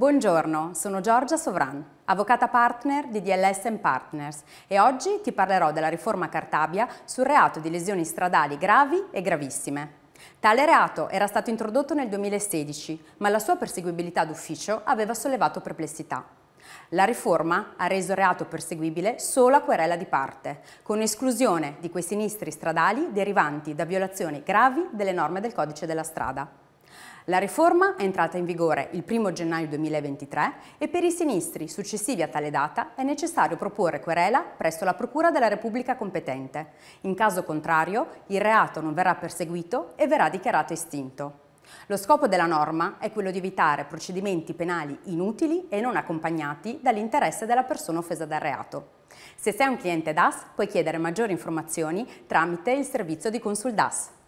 Buongiorno, sono Giorgia Sovran, avvocata partner di DLS Partners e oggi ti parlerò della riforma Cartabia sul reato di lesioni stradali gravi e gravissime. Tale reato era stato introdotto nel 2016, ma la sua perseguibilità d'ufficio aveva sollevato perplessità. La riforma ha reso reato perseguibile solo a querela di parte, con esclusione di quei sinistri stradali derivanti da violazioni gravi delle norme del codice della strada. La riforma è entrata in vigore il 1 gennaio 2023 e per i sinistri successivi a tale data è necessario proporre querela presso la Procura della Repubblica competente. In caso contrario il reato non verrà perseguito e verrà dichiarato estinto. Lo scopo della norma è quello di evitare procedimenti penali inutili e non accompagnati dall'interesse della persona offesa dal reato. Se sei un cliente DAS puoi chiedere maggiori informazioni tramite il servizio di Consul DAS.